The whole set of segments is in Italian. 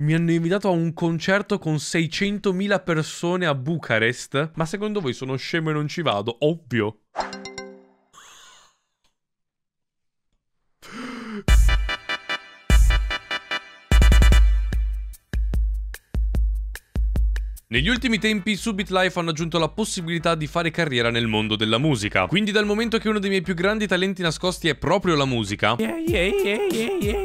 mi hanno invitato a un concerto con 600.000 persone a Bucarest? Ma secondo voi sono scemo e non ci vado? Ovvio. Negli ultimi tempi Subit Life hanno aggiunto la possibilità di fare carriera nel mondo della musica, quindi dal momento che uno dei miei più grandi talenti nascosti è proprio la musica, yeah, yeah,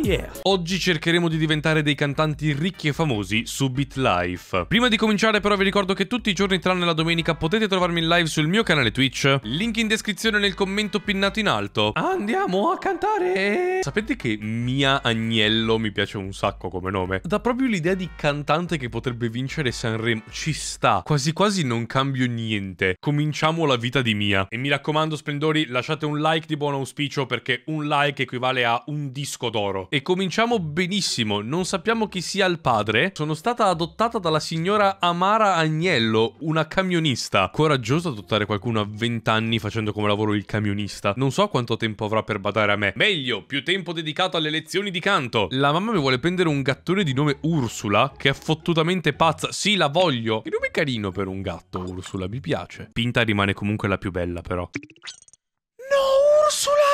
yeah, oggi cercheremo di diventare dei cantanti ricchi e famosi Subit Life. Prima di cominciare però vi ricordo che tutti i giorni tranne la domenica potete trovarmi in live sul mio canale Twitch, link in descrizione nel commento pinnato in alto. Andiamo a cantare! Sapete che Mia Agnello mi piace un sacco come nome? Dà proprio l'idea di cantante che potrebbe vincere Sanremo ci sta. Quasi quasi non cambio niente. Cominciamo la vita di Mia. E mi raccomando, splendori, lasciate un like di buon auspicio perché un like equivale a un disco d'oro. E cominciamo benissimo. Non sappiamo chi sia il padre. Sono stata adottata dalla signora Amara Agnello, una camionista. Coraggiosa adottare qualcuno a 20 anni facendo come lavoro il camionista. Non so quanto tempo avrà per badare a me. Meglio, più tempo dedicato alle lezioni di canto. La mamma mi vuole prendere un gattone di nome Ursula, che è fottutamente pazza. Sì, la voglio coniglio. Il nome è carino per un gatto, Ursula, mi piace. Pinta rimane comunque la più bella, però. No, Ursula!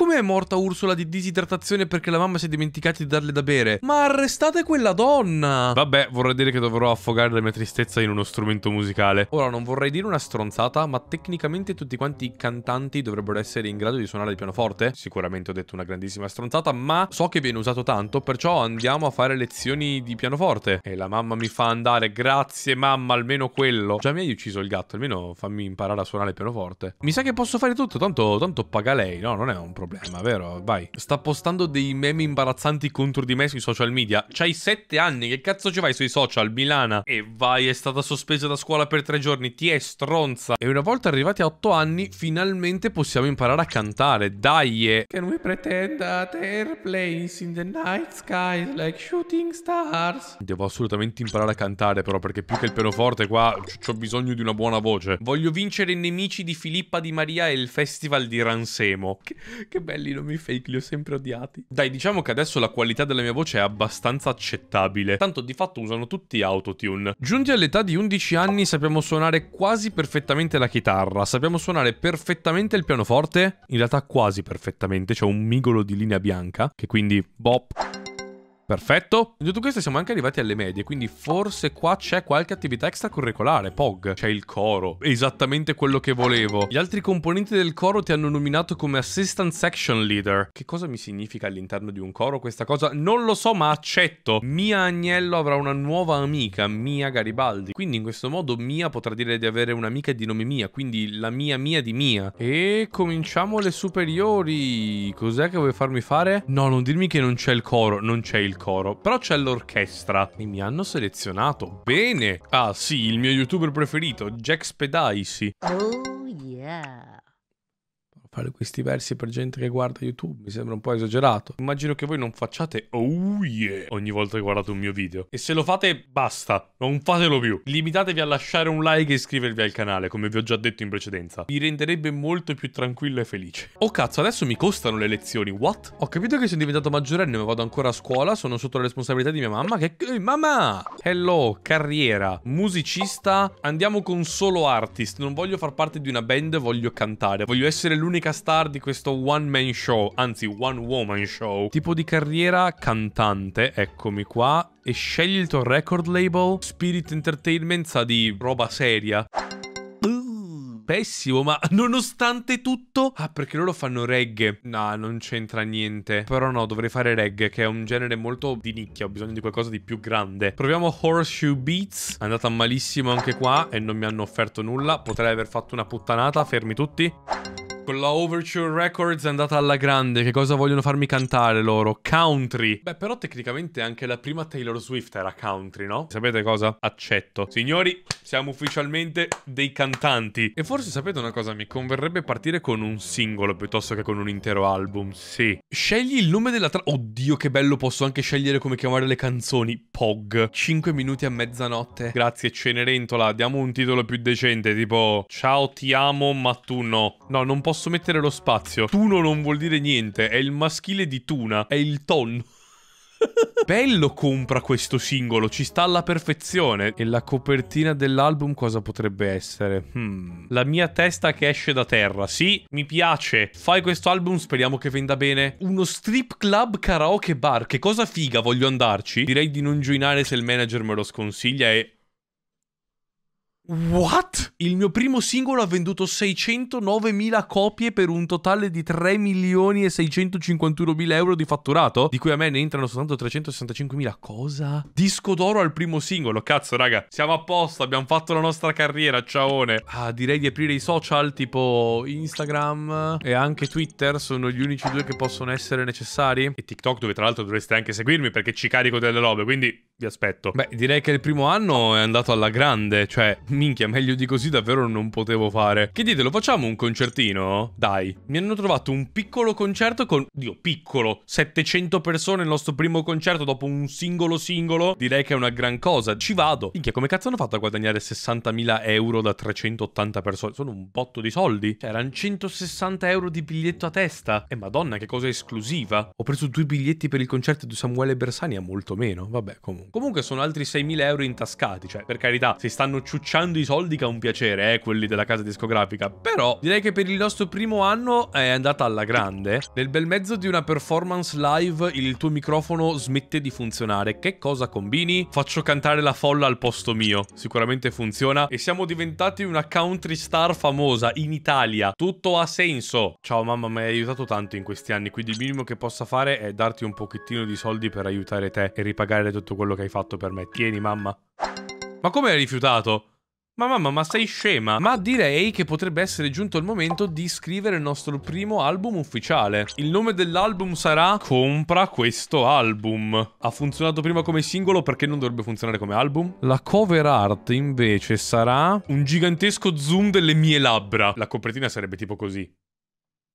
Com'è morta Ursula di disidratazione perché la mamma si è dimenticata di darle da bere? Ma arrestate quella donna! Vabbè, vorrei dire che dovrò affogare la mia tristezza in uno strumento musicale. Ora, non vorrei dire una stronzata, ma tecnicamente tutti quanti i cantanti dovrebbero essere in grado di suonare il pianoforte. Sicuramente ho detto una grandissima stronzata, ma so che viene usato tanto, perciò andiamo a fare lezioni di pianoforte. E la mamma mi fa andare, grazie mamma, almeno quello. Già mi hai ucciso il gatto, almeno fammi imparare a suonare il pianoforte. Mi sa che posso fare tutto, tanto, tanto paga lei, no? Non è un problema problema, vero? Vai. Sta postando dei meme imbarazzanti contro di me sui social media. C'hai sette anni, che cazzo ci vai sui social, Milana? E vai, è stata sospesa da scuola per tre giorni, ti è stronza. E una volta arrivati a otto anni, finalmente possiamo imparare a cantare. Dai! Can we pretend that airplanes in the night skies like shooting stars? Devo assolutamente imparare a cantare, però, perché più che il pianoforte qua, ho bisogno di una buona voce. Voglio vincere i nemici di Filippa Di Maria e il festival di Ransemo. Che, che belli i nomi fake, li ho sempre odiati. Dai, diciamo che adesso la qualità della mia voce è abbastanza accettabile. Tanto di fatto usano tutti autotune. Giunti all'età di 11 anni sappiamo suonare quasi perfettamente la chitarra, sappiamo suonare perfettamente il pianoforte, in realtà quasi perfettamente, c'è un migolo di linea bianca, che quindi bop Perfetto. In tutto questo siamo anche arrivati alle medie, quindi forse qua c'è qualche attività extracurricolare, POG. C'è il coro, esattamente quello che volevo. Gli altri componenti del coro ti hanno nominato come Assistant Section Leader. Che cosa mi significa all'interno di un coro questa cosa? Non lo so, ma accetto. Mia Agnello avrà una nuova amica, Mia Garibaldi. Quindi in questo modo Mia potrà dire di avere un'amica di nome Mia, quindi la mia mia di Mia. E cominciamo le superiori. Cos'è che vuoi farmi fare? No, non dirmi che non c'è il coro, non c'è il coro, però c'è l'orchestra e mi hanno selezionato. Bene! Ah sì, il mio youtuber preferito, Jack Spedice. Oh yeah! fare questi versi per gente che guarda YouTube, mi sembra un po' esagerato. Immagino che voi non facciate oh yeah ogni volta che guardate un mio video. E se lo fate, basta, non fatelo più. Limitatevi a lasciare un like e iscrivervi al canale, come vi ho già detto in precedenza. Vi renderebbe molto più tranquillo e felice. Oh cazzo, adesso mi costano le lezioni, what? Ho capito che sono diventato maggiorenne, ma vado ancora a scuola, sono sotto la responsabilità di mia mamma che... Eh, mamma! Hello, carriera, musicista, andiamo con solo artist. Non voglio far parte di una band, voglio cantare. Voglio essere l'unica Bianca Star di questo one man show, anzi one woman show, tipo di carriera cantante, eccomi qua, e scegli il tuo record label, Spirit Entertainment sa di roba seria pessimo, ma nonostante tutto... Ah, perché loro fanno reggae. No, non c'entra niente. Però no, dovrei fare reggae, che è un genere molto di nicchia. Ho bisogno di qualcosa di più grande. Proviamo Horseshoe Beats. È andata malissimo anche qua e non mi hanno offerto nulla. Potrei aver fatto una puttanata. Fermi tutti con la Overture Records è andata alla grande. Che cosa vogliono farmi cantare loro? Country. Beh, però tecnicamente anche la prima Taylor Swift era country, no? Sapete cosa? Accetto. Signori, siamo ufficialmente dei cantanti. E forse sapete una cosa? Mi converrebbe partire con un singolo piuttosto che con un intero album. Sì. Scegli il nome della tra... Oddio, che bello, posso anche scegliere come chiamare le canzoni. POG. 5 minuti a mezzanotte. Grazie, Cenerentola. Diamo un titolo più decente, tipo... Ciao, ti amo, ma tu no. No, non posso posso mettere lo spazio. Tuno non vuol dire niente, è il maschile di tuna, è il tonno. Bello compra questo singolo, ci sta alla perfezione. E la copertina dell'album cosa potrebbe essere? Hmm. La mia testa che esce da terra. Sì, mi piace. Fai questo album, speriamo che venda bene. Uno strip club karaoke bar. Che cosa figa, voglio andarci? Direi di non joinare se il manager me lo sconsiglia e What? Il mio primo singolo ha venduto 609.000 copie per un totale di 3.651.000 euro di fatturato, di cui a me ne entrano soltanto 365.000. Cosa? Disco d'oro al primo singolo, cazzo raga, siamo a posto, abbiamo fatto la nostra carriera, ciaone. Ah, direi di aprire i social tipo Instagram e anche Twitter, sono gli unici due che possono essere necessari. E TikTok dove tra l'altro dovreste anche seguirmi perché ci carico delle robe, quindi vi aspetto. Beh, direi che il primo anno è andato alla grande, cioè minchia, meglio di così davvero non potevo fare. Che ditelo, facciamo un concertino? Dai. Mi hanno trovato un piccolo concerto con... Dio, piccolo. 700 persone, il nostro primo concerto dopo un singolo singolo. Direi che è una gran cosa. Ci vado. Minchia, come cazzo hanno fatto a guadagnare 60.000 euro da 380 persone? Sono un botto di soldi. Cioè, erano 160 euro di biglietto a testa. E madonna, che cosa esclusiva. Ho preso due biglietti per il concerto di Samuele Bersani a molto meno. Vabbè, comunque. Comunque sono altri 6.000 euro intascati. Cioè, per carità, si stanno ciucciando pagando i soldi che è un piacere, eh, quelli della casa discografica. Però direi che per il nostro primo anno è andata alla grande. Nel bel mezzo di una performance live il tuo microfono smette di funzionare. Che cosa combini? Faccio cantare la folla al posto mio. Sicuramente funziona. E siamo diventati una country star famosa in Italia. Tutto ha senso. Ciao mamma, mi hai aiutato tanto in questi anni, quindi il minimo che possa fare è darti un pochettino di soldi per aiutare te e ripagare tutto quello che hai fatto per me. Tieni mamma. Ma come hai rifiutato? Ma mamma, ma sei scema? Ma direi che potrebbe essere giunto il momento di scrivere il nostro primo album ufficiale. Il nome dell'album sarà Compra questo album. Ha funzionato prima come singolo, perché non dovrebbe funzionare come album? La cover art invece sarà un gigantesco zoom delle mie labbra. La copertina sarebbe tipo così.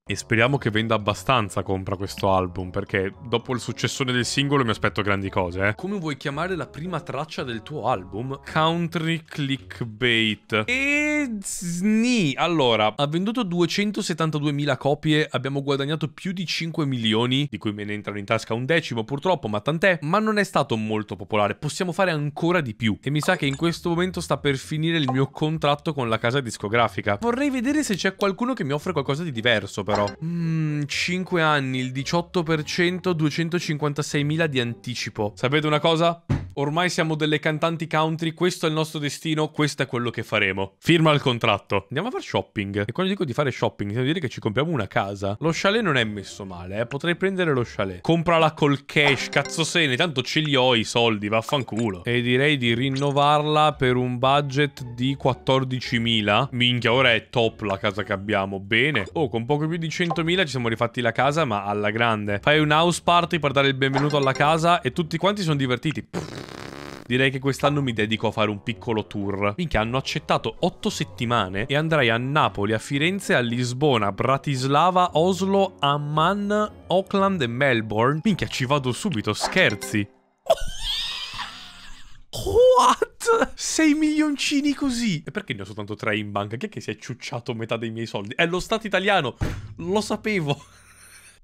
E speriamo che venda abbastanza compra questo album, perché dopo il successone del singolo mi aspetto grandi cose, eh. Come vuoi chiamare la prima traccia del tuo album? Country Clickbait. E... Sni. Allora, ha venduto 272.000 copie, abbiamo guadagnato più di 5 milioni, di cui me ne entrano in tasca un decimo purtroppo, ma tant'è. Ma non è stato molto popolare, possiamo fare ancora di più. E mi sa che in questo momento sta per finire il mio contratto con la casa discografica. Vorrei vedere se c'è qualcuno che mi offre qualcosa di diverso, però però. Mmm, 5 anni, il 18%, 256.000 di anticipo. Sapete una cosa? Ormai siamo delle cantanti country, questo è il nostro destino, questo è quello che faremo. Firma il contratto. Andiamo a fare shopping. E quando dico di fare shopping, devo dire che ci compriamo una casa. Lo chalet non è messo male, eh. Potrei prendere lo chalet. Comprala col cash, cazzo se ne, tanto ce li ho i soldi, vaffanculo. E direi di rinnovarla per un budget di 14.000. Minchia, ora è top la casa che abbiamo, bene. Oh, con poco più di 100.000 ci siamo rifatti la casa, ma alla grande. Fai un house party per dare il benvenuto alla casa e tutti quanti sono divertiti. Pff direi che quest'anno mi dedico a fare un piccolo tour. Minchia, hanno accettato 8 settimane e andrai a Napoli, a Firenze, a Lisbona, Bratislava, Oslo, Amman, Auckland e Melbourne. Minchia, ci vado subito, scherzi. What? 6 milioncini così? E perché ne ho soltanto 3 in banca? Che è che si è ciucciato metà dei miei soldi? È lo Stato italiano! Lo sapevo!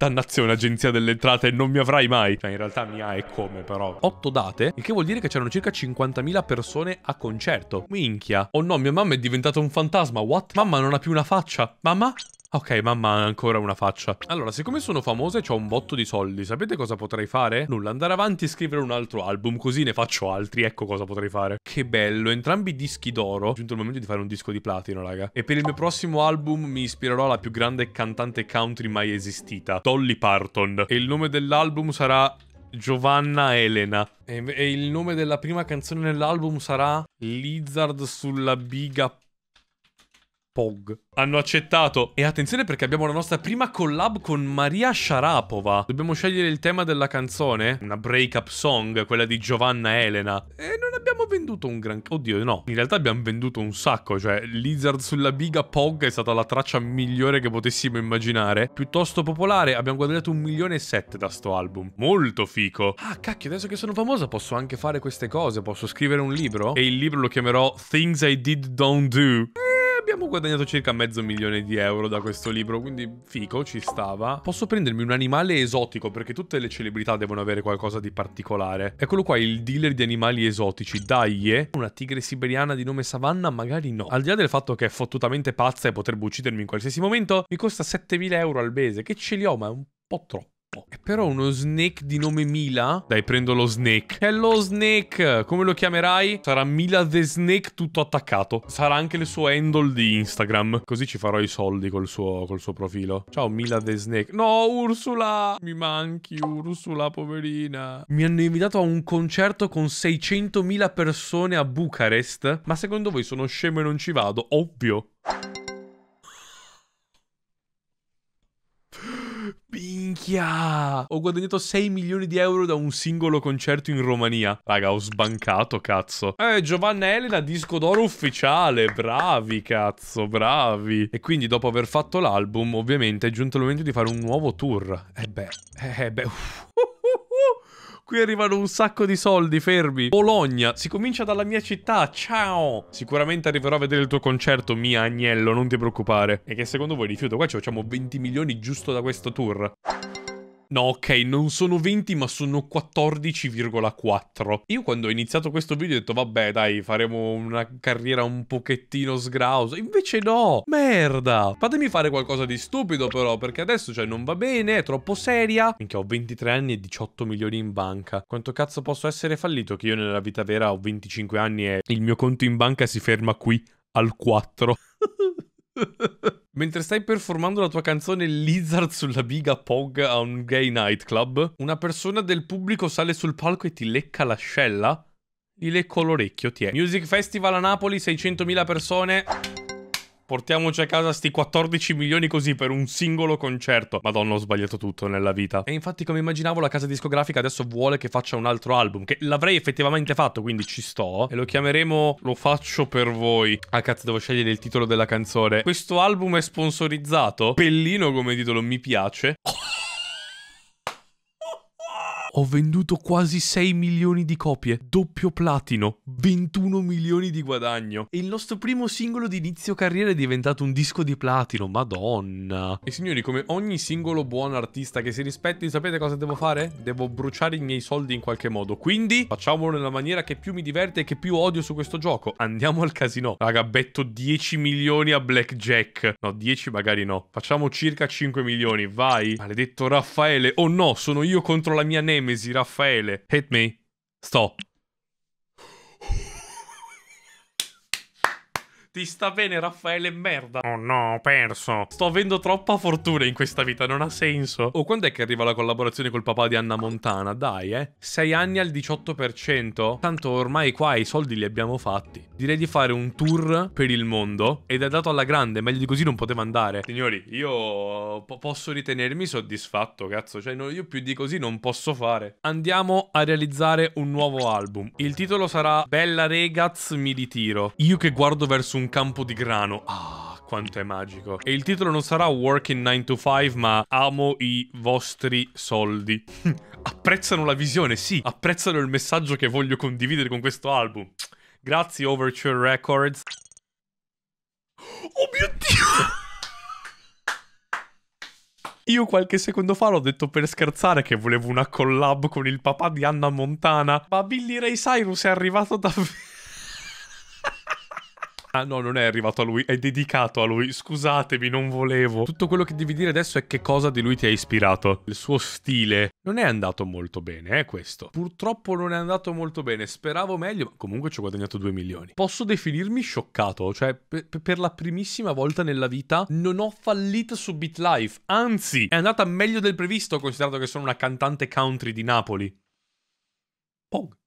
Dannazione, agenzia delle entrate, non mi avrai mai. Cioè, in realtà mi ha e come, però. Otto date, il che vuol dire che c'erano circa 50.000 persone a concerto. Minchia. Oh no, mia mamma è diventata un fantasma, what? Mamma non ha più una faccia. Mamma? Ok, mamma ancora una faccia. Allora, siccome sono famosa e ho un botto di soldi, sapete cosa potrei fare? Nulla, andare avanti e scrivere un altro album, così ne faccio altri, ecco cosa potrei fare. Che bello, entrambi dischi d'oro. È giunto il momento di fare un disco di platino, raga. E per il mio prossimo album mi ispirerò alla più grande cantante country mai esistita, Dolly Parton. E il nome dell'album sarà Giovanna Elena. E, e, il nome della prima canzone nell'album sarà Lizard sulla biga Pog. Hanno accettato. E attenzione perché abbiamo la nostra prima collab con Maria Sharapova. Dobbiamo scegliere il tema della canzone. Una break-up song, quella di Giovanna Elena. E non abbiamo venduto un gran... Oddio, no. In realtà abbiamo venduto un sacco. Cioè, Lizard sulla biga Pog è stata la traccia migliore che potessimo immaginare. Piuttosto popolare. Abbiamo guadagnato un milione e sette da sto album. Molto fico. Ah, cacchio, adesso che sono famosa posso anche fare queste cose. Posso scrivere un libro. E il libro lo chiamerò Things I Did Don't Do abbiamo guadagnato circa mezzo milione di euro da questo libro, quindi fico, ci stava. Posso prendermi un animale esotico, perché tutte le celebrità devono avere qualcosa di particolare. Eccolo qua, il dealer di animali esotici, Daie. Una tigre siberiana di nome Savannah? Magari no. Al di là del fatto che è fottutamente pazza e potrebbe uccidermi in qualsiasi momento, mi costa 7000 euro al mese, che ce li ho, ma è un po' troppo. È eh, però uno snake di nome Mila? Dai, prendo lo snake. Hello snake! Come lo chiamerai? Sarà Mila the Snake tutto attaccato. Sarà anche il suo handle di Instagram. Così ci farò i soldi col suo, col suo profilo. Ciao Mila the Snake. No, Ursula! Mi manchi, Ursula, poverina. Mi hanno invitato a un concerto con 600.000 persone a Bucarest. Ma secondo voi sono scemo e non ci vado? Ovvio. minchia, ho guadagnato 6 milioni di euro da un singolo concerto in Romania. Raga, ho sbancato, cazzo. Eh, Giovanna Elena, disco d'oro ufficiale, bravi, cazzo, bravi. E quindi dopo aver fatto l'album, ovviamente è giunto il momento di fare un nuovo tour. E eh beh, eh, eh beh, uff. Qui arrivano un sacco di soldi, fermi. Bologna, si comincia dalla mia città, ciao! Sicuramente arriverò a vedere il tuo concerto, mia agnello, non ti preoccupare. E che secondo voi rifiuto? Qua ci facciamo 20 milioni giusto da questo tour. No, ok, non sono 20 ma sono 14,4. Io quando ho iniziato questo video ho detto vabbè dai faremo una carriera un pochettino sgrausa. Invece no, merda. Fatemi fare qualcosa di stupido però perché adesso cioè non va bene, è troppo seria. Minchia ho 23 anni e 18 milioni in banca. Quanto cazzo posso essere fallito che io nella vita vera ho 25 anni e il mio conto in banca si ferma qui al 4. Mentre stai performando la tua canzone Lizard sulla biga Pog a un gay nightclub, una persona del pubblico sale sul palco e ti lecca l'ascella? Gli lecco l'orecchio, ti è. Music Festival a Napoli, 600.000 persone portiamoci a casa sti 14 milioni così per un singolo concerto. Madonna, ho sbagliato tutto nella vita. E infatti, come immaginavo, la casa discografica adesso vuole che faccia un altro album, che l'avrei effettivamente fatto, quindi ci sto. E lo chiameremo Lo faccio per voi. Ah, cazzo, devo scegliere il titolo della canzone. Questo album è sponsorizzato. Bellino come titolo, mi piace. Oh! Ho venduto quasi 6 milioni di copie, doppio platino, 21 milioni di guadagno. E il nostro primo singolo di inizio carriera è diventato un disco di platino, madonna. E signori, come ogni singolo buon artista che si rispetti, sapete cosa devo fare? Devo bruciare i miei soldi in qualche modo. Quindi facciamolo nella maniera che più mi diverte e che più odio su questo gioco. Andiamo al casino. Raga, betto 10 milioni a blackjack. No, 10 magari no. Facciamo circa 5 milioni, vai. Maledetto Raffaele. Oh no, sono io contro la mia name. name is Raffaele. Hit me. Stop. Ti sta bene Raffaele, merda. Oh no, ho perso. Sto avendo troppa fortuna in questa vita, non ha senso. Oh, quando è che arriva la collaborazione col papà di Anna Montana? Dai, eh. Sei anni al 18%. Tanto ormai qua i soldi li abbiamo fatti. Direi di fare un tour per il mondo. Ed è dato alla grande, meglio di così non poteva andare. Signori, io eh, po posso ritenermi soddisfatto, cazzo. Cioè, no, io più di così non posso fare. Andiamo a realizzare un nuovo album. Il titolo sarà Bella Regaz mi ritiro. Io che guardo verso un un campo di grano. Ah, quanto è magico. E il titolo non sarà Working 9 to 5, ma Amo i vostri soldi. apprezzano la visione, sì, apprezzano il messaggio che voglio condividere con questo album. Grazie Overture Records. Oh mio Dio! Io qualche secondo fa l'ho detto per scherzare che volevo una collab con il papà di Anna Montana, ma Billy Ray Cyrus è arrivato davvero... Ah no, non è arrivato a lui, è dedicato a lui. Scusatemi, non volevo. Tutto quello che devi dire adesso è che cosa di lui ti ha ispirato. Il suo stile. Non è andato molto bene, eh, questo. Purtroppo non è andato molto bene. Speravo meglio, ma comunque ci ho guadagnato 2 milioni. Posso definirmi scioccato, cioè per, per la primissima volta nella vita non ho fallito su BitLife. Anzi, è andata meglio del previsto, considerato che sono una cantante country di Napoli. Pong.